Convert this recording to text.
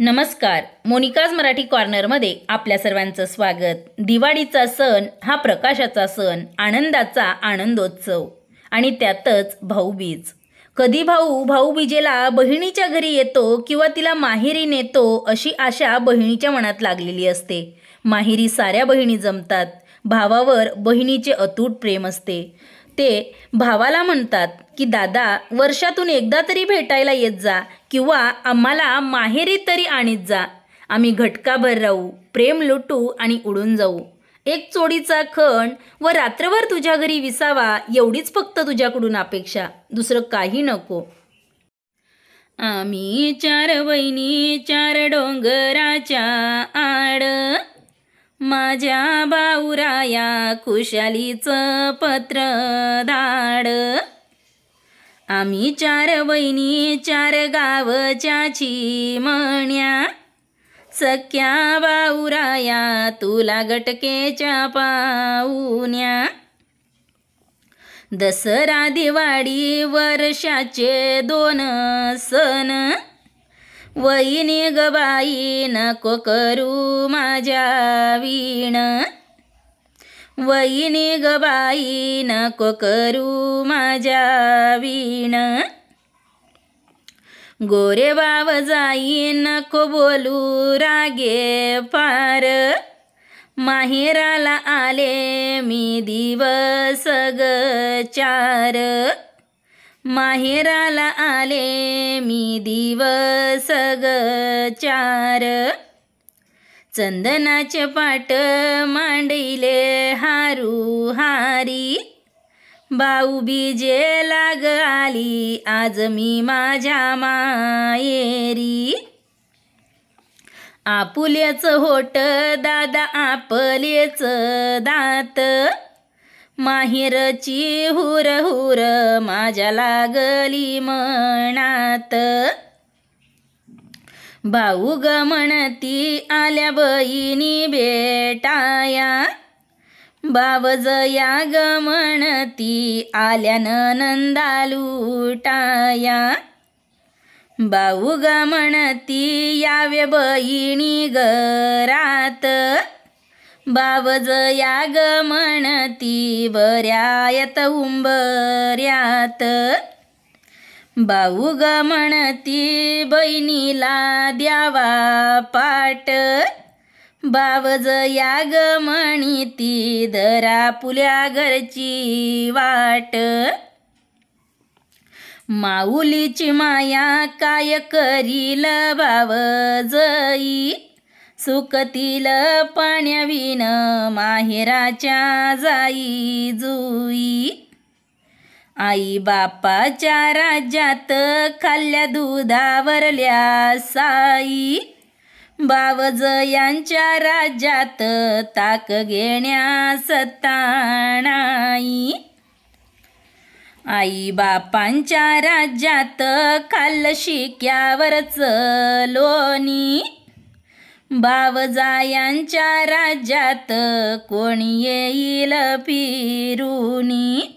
नमस्कार मोनिकाज मराठी कॉर्नरमध्ये आपल्या सर्वांचं स्वागत दिवाळीचा सण हा प्रकाशाचा सण आनंदाचा आनंदोत्सव आणि त्यातच भाऊबीज कधी भाऊ भाऊबीजेला बहिणीच्या घरी येतो किंवा तिला माहेरी नेतो अशी आशा बहिणीच्या मनात लागलेली असते माहेरी साऱ्या बहिणी जमतात भावावर बहिणीचे अतूट प्रेम असते ते भावाला म्हणतात की दादा वर्षातून एकदा तरी भेटायला येत जा किंवा आम्हाला माहेरी तरी आणीत जा आम्ही घटकाभर राहू प्रेम लुटू आणि उडून जाऊ एक चोडीचा खण व रात्रभर तुझ्या घरी विसावा एवढीच फक्त तुझ्याकडून अपेक्षा दुसरं काही नको आम्ही चार बहिणी चार डोंगराच्या आड माझ्या बाऊराया खुशालीचं पत्र धाड आम्ही चार वहिनी चार गावच्याची म्हण्या सख्या बाऊराया तुला गटकेच्या पाऊन्या दसरा दिवाळी वर्षाचे दोन सण वहिनी गबाई नको करू माझ्या वीण वहिनी गबाई नको करू माझ्या वीण गोरे बाव जाई नको बोलू रागे पार माहेराला आले मी दिवस ग चार माहेराला आले मी दिवस ग चार चंदनाचे पाट मांडिले हारू हारी बाऊ बीजे लाग आली आज मी माझ्या मायेरी आपुलेच होट दादा आपलेच दात माहेरची हुर हुर माझ्या लागली मनात भाऊ ग म्हणती आल्या बहिणी भेटाया बावज या ग म्हणती आल्या नंदा लुटाया भाऊ ग म्हणती यावे बहिणी घरात बावज या ग म्हणती बऱ्यायत उंबऱ्यात भाऊ ग म्हणती बहिणीला द्यावा पाट बावज या ग म्हणती धरा पुल्या घरची वाट माऊलीची माया काय करील बावजई सुकतील पाण्याविन माहेराच्या जाई जुई आई बापाच्या राज्यात खाल्ल्या दुधावरल्या साई बावज यांच्या राज्यात ताक घेण्या सत्तानाई आई बापांच्या राज्यात खाल्ल शिक्यावरच चलोनी बावजा यांच्या राज्यात कोणी येईल फिरुनी